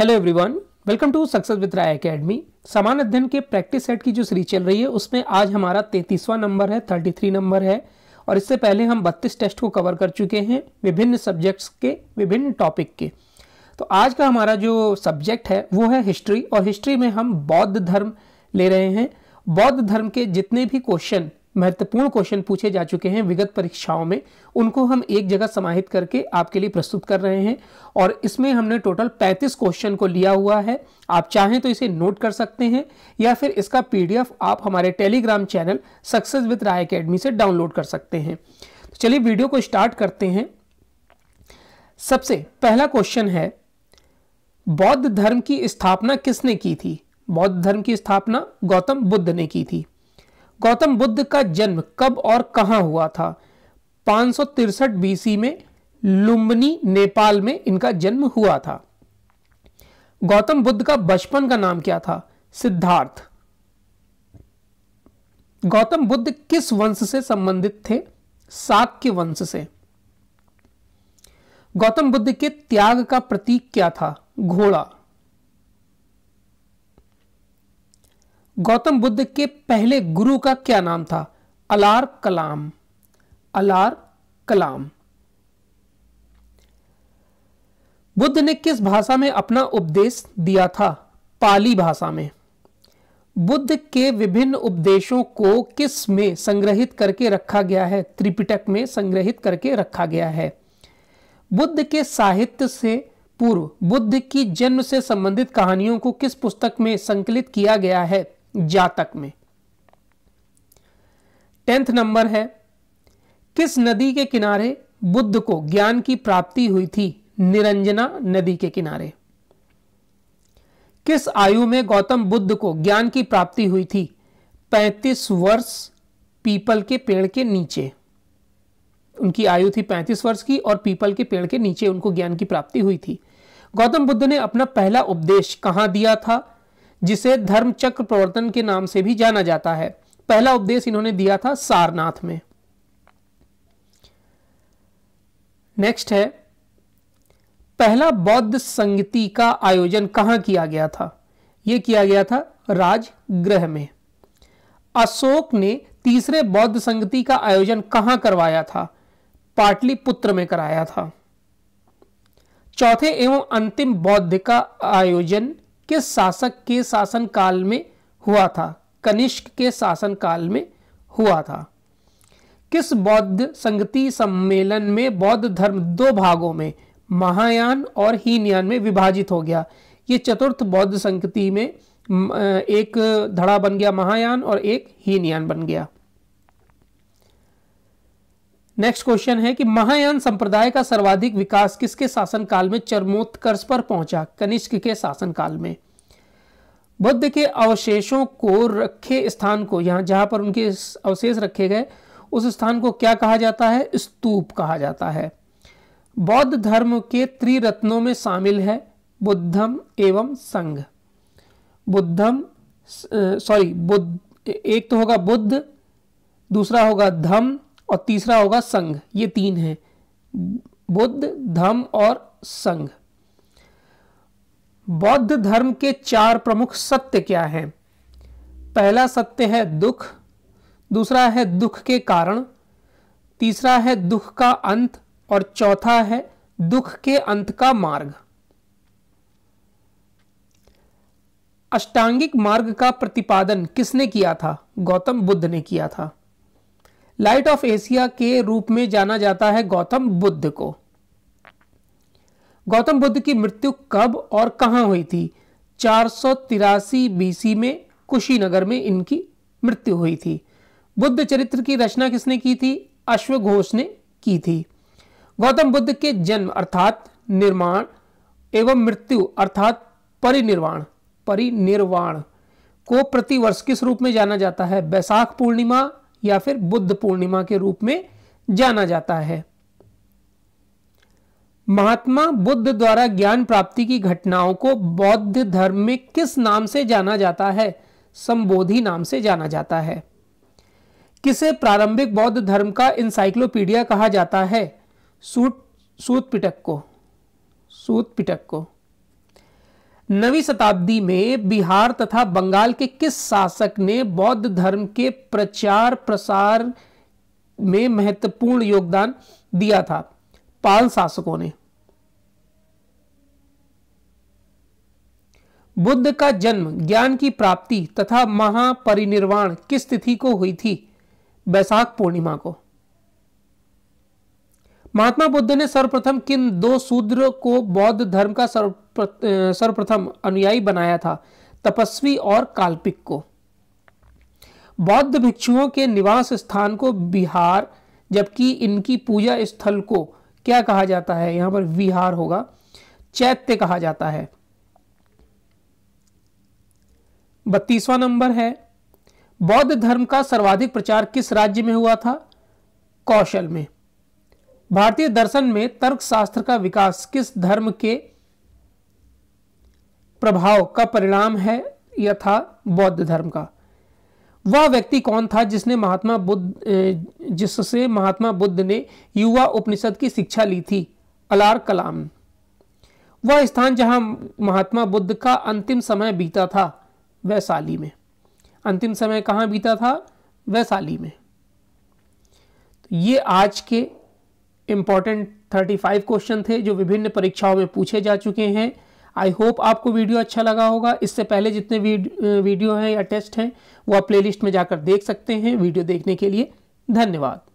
hello everyone welcome to success with Rai academy समान अध्ययन के प्रैक्टिस सेट की जो सीरीज चल रही है उसमें आज हमारा तैंतीसवां नंबर है थर्टी थ्री नंबर है और इससे पहले हम बत्तीस टेस्ट को कवर कर चुके हैं विभिन्न सब्जेक्ट्स के विभिन्न टॉपिक के तो आज का हमारा जो सब्जेक्ट है वो है हिस्ट्री और हिस्ट्री में हम बौद्ध धर्म ले रहे हैं बौद्ध धर्म के जितने भी क्वेश्चन महत्वपूर्ण क्वेश्चन पूछे जा चुके हैं विगत परीक्षाओं में उनको हम एक जगह समाहित करके आपके लिए प्रस्तुत कर रहे हैं और इसमें हमने टोटल 35 क्वेश्चन को लिया हुआ है आप चाहें तो इसे नोट कर सकते हैं या फिर इसका पीडीएफ आप हमारे Telegram channel success with Rai academy से डाउनलोड कर सकते हैं तो चलिए वीडियो को स्टार्ट करते हैं सबसे पहला क्वेश्चन है बौद्ध धर्म की स्थापना किसने की थी बौद्ध धर्म की स्थापना गौतम बुद्ध ने की थी गौतम बुद्ध का जन्म कब और कहाँ हुआ था पाँच सौ तिरसठ बीसी में लुम्बनी नेपाल में इनका जन्म हुआ था गौतम बुद्ध का बचपन का नाम क्या था सिद्धार्थ गौतम बुद्ध किस वंश से संबंधित थे के वंश से गौतम बुद्ध के त्याग का प्रतीक क्या था घोड़ा गौतम बुद्ध के पहले गुरु का क्या नाम था अलार कलाम अलार कलाम बुद्ध ने किस भाषा में अपना उपदेश दिया था पाली भाषा में बुद्ध के विभिन्न उपदेशों को किस में संग्रहित करके रखा गया है त्रिपिटक में संग्रहित करके रखा गया है बुद्ध के साहित्य से पूर्व बुद्ध की जन्म से संबंधित कहानियों को किस पुस्तक में संकलित किया गया है जातक में टेंथ नंबर है किस नदी के किनारे बुद्ध को ज्ञान की प्राप्ति हुई थी निरंजना नदी के किनारे किस आयु में गौतम बुद्ध को ज्ञान की प्राप्ति हुई थी 35 वर्ष पीपल के पेड़ के नीचे उनकी आयु थी 35 वर्ष की और पीपल के पेड़ के नीचे उनको ज्ञान की प्राप्ति हुई थी गौतम बुद्ध ने अपना पहला उपदेश कहां दिया था जिसे धर्म चक्र प्रवर्तन के नाम से भी जाना जाता है पहला उपदेश इन्होंने दिया था सारनाथ में नेक्स्ट है पहला बौद्ध संगति का आयोजन कहां किया गया था यह किया गया था राजगृह में अशोक ने तीसरे बौद्ध संगति का आयोजन कहां करवाया था पाटलिपुत्र में कराया था चौथे एवं अंतिम बौद्ध का आयोजन किस शासक के शासनकाल में हुआ था कनिष्क के शासनकाल में हुआ था किस बौद्ध संगति सम्मेलन में बौद्ध धर्म दो भागों में महायान और हीनयान में विभाजित हो गया ये चतुर्थ बौद्ध संगति में एक धड़ा बन गया महायान और एक हीनयान बन गया नेक्स्ट क्वेश्चन है कि महायान संप्रदाय का सर्वाधिक विकास किसके शासनकाल में चरमोत्कर्ष पर पहुंचा कनिष्क के शासनकाल में बुद्ध के अवशेषों को रखे स्थान को यहां जहां पर उनके अवशेष रखे गए उस स्थान को क्या कहा जाता है स्तूप कहा जाता है बौद्ध धर्म के त्रिरत्नों में शामिल है बुद्धम एवं संघ बुद्धम सॉरी बुद्ध एक तो होगा बुद्ध दूसरा होगा धम और तीसरा होगा संघ ये तीन हैं बुद्ध धर्म और संघ बौद्ध धर्म के चार प्रमुख सत्य क्या हैं पहला सत्य है दुख दूसरा है दुख के कारण तीसरा है दुख का अंत और चौथा है दुख के अंत का मार्ग अष्टांगिक मार्ग का प्रतिपादन किसने किया था गौतम बुद्ध ने किया था लाइट ऑफ एशिया के रूप में जाना जाता है गौतम बुद्ध को गौतम बुद्ध की मृत्यु कब और कहां हुई थी चार सौ तिरासी बीसी में कुशीनगर में इनकी मृत्यु हुई थी बुद्ध चरित्र की रचना किसने की थी अश्वघोष ने की थी गौतम बुद्ध के जन्म अर्थात निर्माण एवं मृत्यु अर्थात परिनिर्वाण परिनिर्वाण को प्रतिवर्ष किस रूप में जाना जाता है बैसाख पूर्णिमा या फिर बुद्ध पूर्णिमा के रूप में जाना जाता है महात्मा बुद्ध द्वारा ज्ञान प्राप्ति की घटनाओं को बौद्ध धर्म में किस नाम से जाना जाता है संबोधि नाम से जाना जाता है किसे प्रारंभिक बौद्ध धर्म का इंसाइक्लोपीडिया कहा जाता है सूत सूत पिटक को सूत पिटक को नवी शताब्दी में बिहार तथा बंगाल के किस शासक ने बौद्ध धर्म के प्रचार प्रसार में महत्वपूर्ण योगदान दिया था पाल शासकों ने बुद्ध का जन्म ज्ञान की प्राप्ति तथा महापरिनिर्वाण किस तिथि को हुई थी बैसाख पूर्णिमा को महात्मा बुद्ध ने सर्वप्रथम किन दो शूद्र को बौद्ध धर्म का सर्वप्रथम अनुयायी बनाया था तपस्वी और काल्पिक को बौद्ध भिक्षुओं के निवास स्थान को बिहार जबकि इनकी पूजा स्थल को क्या कहा जाता है यहां पर विहार होगा चैत्य कहा जाता है बत्तीसवां नंबर है बौद्ध धर्म का सर्वाधिक प्रचार किस राज्य में हुआ था कौशल में भारतीय दर्शन में तर्कशास्त्र का विकास किस धर्म के प्रभाव का परिणाम है यह था बौद्ध धर्म का वह व्यक्ति कौन था जिसने महात्मा बुद्ध जिससे महात्मा बुद्ध ने युवा उपनिषद की शिक्षा ली थी अलार कलाम वह स्थान जहां महात्मा बुद्ध का अंतिम समय बीता था वैशाली में अंतिम समय कहाँ बीता था वैशाली में तो ये आज के इम्पॉर्टेंट 35 क्वेश्चन थे जो विभिन्न परीक्षाओं में पूछे जा चुके हैं आई होप आपको वीडियो अच्छा लगा होगा इससे पहले जितने वीडियो हैं या टेस्ट हैं वो आप प्लेलिस्ट में जाकर देख सकते हैं वीडियो देखने के लिए धन्यवाद